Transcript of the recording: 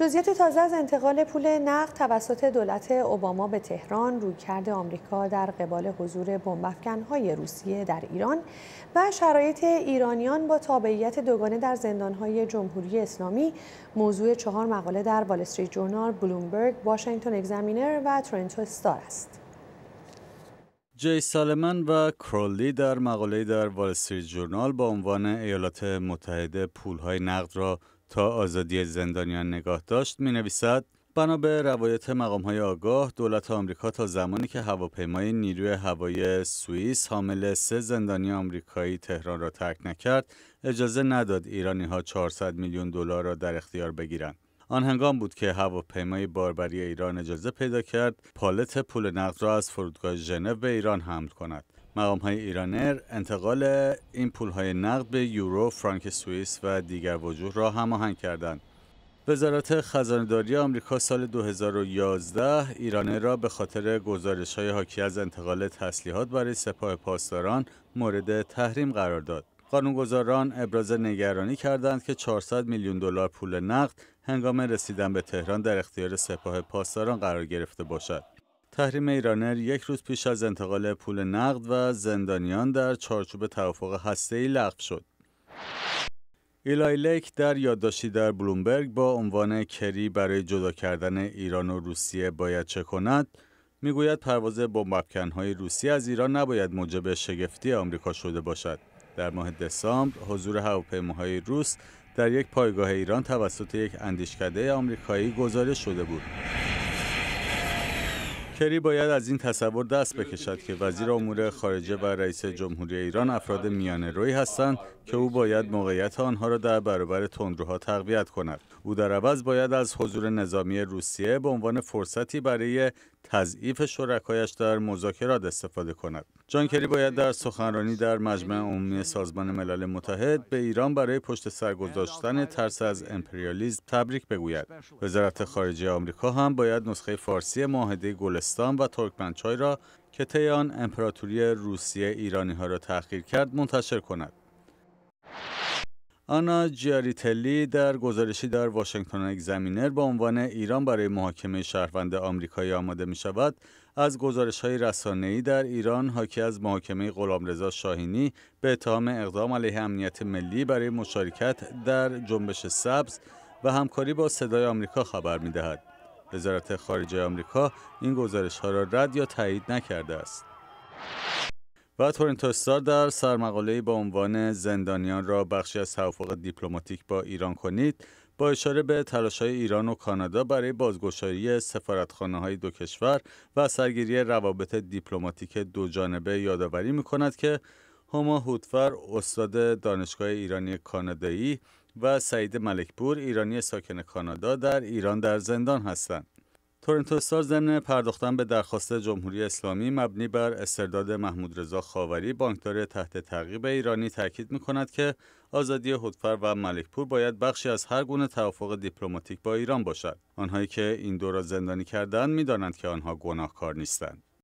جزئیات تازه از انتقال پول نقد توسط دولت اوباما به تهران رویکرد آمریکا در قبال حضور های روسیه در ایران و شرایط ایرانیان با تابعیت دوگانه در زندانهای جمهوری اسلامی موضوع چهار مقاله در وال استریت جورنال، بلومبرگ، واشنگتن اگزامینر و تورنتو استار است. جی سالمن و کرولی در مقاله در وال استریت جورنال با عنوان ایالات متحده پولهای نقد را تا آزادی زندانیان نگاه داشت می نویسد بنا به روایت مقام های آگاه دولت آمریکا تا زمانی که هواپیمای نیروی هوایی سوئیس حامل سه زندانی آمریکایی تهران را ترک نکرد اجازه نداد ایرانی ها 400 میلیون دلار را در اختیار بگیرند آن هنگام بود که هواپیمای باربری ایران اجازه پیدا کرد پالت پول نقد را از فرودگاه ژنو به ایران حمل کند مقام های ایرانر انتقال این پول های نقد به یورو، فرانک سوئیس و دیگر وجوه را هماهنگ کردند. وزارت خزانهداری آمریکا سال 2011 ایرانه را به خاطر گزارش های حاکی از انتقال تسلیحات برای سپاه پاسداران مورد تحریم قرار داد. قانونگذاران ابراز نگرانی کردند که 400 میلیون دلار پول نقد هنگام رسیدن به تهران در اختیار سپاه پاسداران قرار گرفته باشد. تحریم ایرانر یک روز پیش از انتقال پول نقد و زندانیان در چارچوب توافق ای لغو شد. ایلای لیک در یادداشتی در بلومبرگ با عنوان کری برای جدا کردن ایران و روسیه باید چه کند میگوید پرواز های روسی از ایران نباید موجب شگفتی آمریکا شده باشد در ماه دسامبر حضور هواپیماهای روس در یک پایگاه ایران توسط یک اندیشکده آمریکایی گزارش شده بود کری باید از این تصور دست بکشد که وزیر امور خارجه و رئیس جمهوری ایران افراد میانه روی هستند که او باید موقعیت آنها را در برابر تندروها تقویت کند. او در عوض باید از حضور نظامی روسیه به عنوان فرصتی برای تضعیف شرکایش در مذاکرات استفاده کند جان کری باید در سخنرانی در مجمع عمومی سازمان ملل متحد به ایران برای پشت سر گذاشتن ترس از امپریالیسم تبریک بگوید وزارت خارجه آمریکا هم باید نسخه فارسی معاهده گلستان و ترکمنچای را که طی امپراتوری روسیه ایرانی ها را تأخیر کرد منتشر کند آنا جیاریتلی در گزارشی در واشنگتن اگزمینر با عنوان ایران برای محاکمه شهروند آمریکایی آماده می شود از گزارش های رسانه‌ای در ایران حاکی از محاکمه غلامرضا شاهینی به اتهام اقدام علیه امنیت ملی برای مشارکت در جنبش سبز و همکاری با صدای آمریکا خبر می دهد. وزارت خارجه آمریکا این گزارش ها را رد یا تایید نکرده است. و تورنتو استار در سرمقاله با عنوان زندانیان را بخشی از توافق دیپلماتیک با ایران کنید با اشاره به تلاش های ایران و کانادا برای بازگشایی سفارتخانه های دو کشور و سرگیری روابط دیپلماتیک دو جانبه یادآوری می که هما هوتفر استاد دانشگاه ایرانی کانادایی و سعید ملکپور ایرانی ساکن کانادا در ایران در زندان هستند. تورنتو استار ضمن پرداختن به درخواست جمهوری اسلامی مبنی بر استرداد محمود رضا خاوری بانکدار تحت تعقیب ایرانی تاکید میکند که آزادی هدفر و ملکپور باید بخشی از هر گونه توافق دیپلماتیک با ایران باشد آنهایی که این دو را زندانی کردند میدانند که آنها گناهکار نیستند